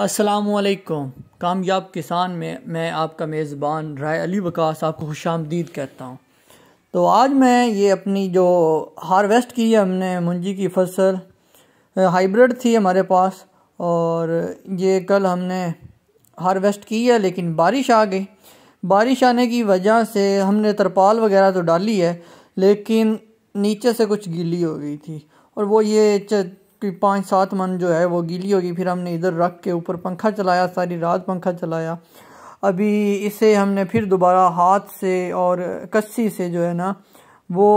असलकुम कामयाब किसान में मैं आपका मेज़बान राय अली वकास आपको खुश आमदीद कहता हूँ तो आज मैं ये अपनी जो हारवेस्ट की है हमने मुंजी की फसल हाइब्रिड थी हमारे पास और ये कल हमने हारवेस्ट की है लेकिन बारिश आ गई बारिश आने की वजह से हमने तरपाल वगैरह तो डाली है लेकिन नीचे से कुछ गीली हो गई थी और वो ये की पाँच सात मन जो है वो गीली होगी फिर हमने इधर रख के ऊपर पंखा चलाया सारी रात पंखा चलाया अभी इसे हमने फिर दोबारा हाथ से और कस्सी से जो है ना वो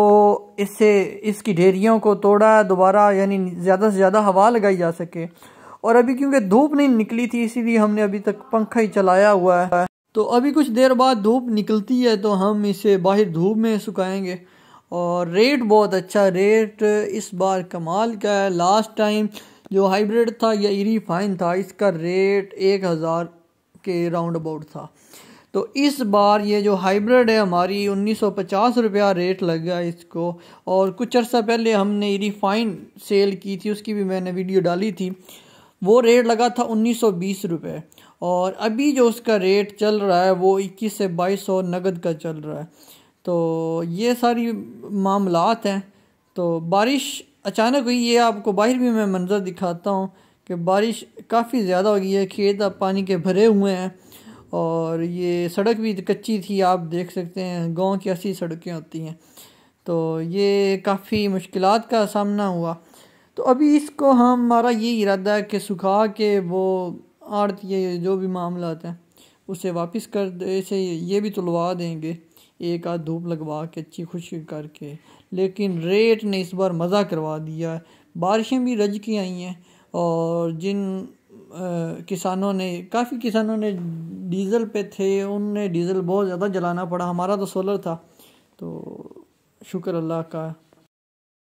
इससे इसकी ढेरियों को तोड़ा दोबारा यानी ज़्यादा से ज़्यादा हवा लगाई जा सके और अभी क्योंकि धूप नहीं निकली थी इसीलिए हमने अभी तक पंखा ही चलाया हुआ है तो अभी कुछ देर बाद धूप निकलती है तो हम इसे बाहर धूप में सुखाएंगे और रेट बहुत अच्छा रेट इस बार कमाल का है लास्ट टाइम जो हाइब्रिड था या ईरी फाइन था इसका रेट एक हज़ार के राउंड अबाउट था तो इस बार ये जो हाइब्रिड है हमारी उन्नीस सौ पचास रुपया रेट लग गया इसको और कुछ अर्सा पहले हमने रिफाइन सेल की थी उसकी भी मैंने वीडियो डाली थी वो रेट लगा था उन्नीस सौ बीस रुपये और अभी जो उसका रेट चल रहा है वो इक्कीस से बाईस सौ नगद का चल रहा है तो ये सारी मामलात हैं तो बारिश अचानक हुई ये आपको बाहर भी मैं मंजर दिखाता हूँ कि बारिश काफ़ी ज़्यादा हो गई है खेत अब पानी के भरे हुए हैं और ये सड़क भी कच्ची थी आप देख सकते हैं गांव की ऐसी सड़कें होती हैं तो ये काफ़ी मुश्किल का सामना हुआ तो अभी इसको हमारा ये इरादा है कि सुखा के वो आड़ती है जो भी मामला हैं उसे वापस कर दे ये भी तुलवा देंगे एक आध धूप लगवा के अच्छी खुशी करके लेकिन रेट ने इस बार मज़ा करवा दिया बारिशें भी रज की आई हैं और जिन आ, किसानों ने काफ़ी किसानों ने डीज़ल पे थे उनने डीज़ल बहुत ज़्यादा जलाना पड़ा हमारा तो सोलर था तो शुक्र अल्लाह का